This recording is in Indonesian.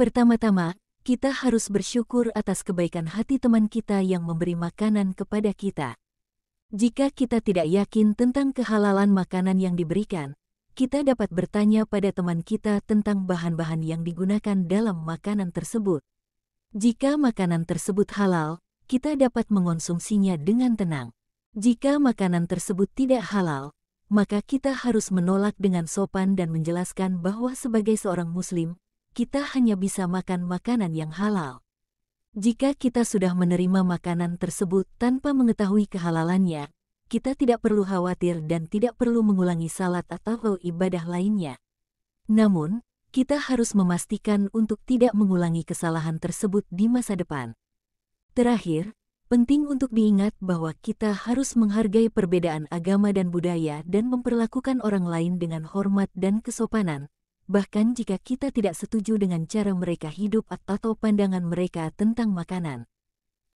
Pertama-tama, kita harus bersyukur atas kebaikan hati teman kita yang memberi makanan kepada kita. Jika kita tidak yakin tentang kehalalan makanan yang diberikan, kita dapat bertanya pada teman kita tentang bahan-bahan yang digunakan dalam makanan tersebut. Jika makanan tersebut halal, kita dapat mengonsumsinya dengan tenang. Jika makanan tersebut tidak halal, maka kita harus menolak dengan sopan dan menjelaskan bahwa sebagai seorang Muslim, kita hanya bisa makan makanan yang halal. Jika kita sudah menerima makanan tersebut tanpa mengetahui kehalalannya, kita tidak perlu khawatir dan tidak perlu mengulangi salat atau ibadah lainnya. Namun, kita harus memastikan untuk tidak mengulangi kesalahan tersebut di masa depan. Terakhir, penting untuk diingat bahwa kita harus menghargai perbedaan agama dan budaya dan memperlakukan orang lain dengan hormat dan kesopanan, bahkan jika kita tidak setuju dengan cara mereka hidup atau pandangan mereka tentang makanan,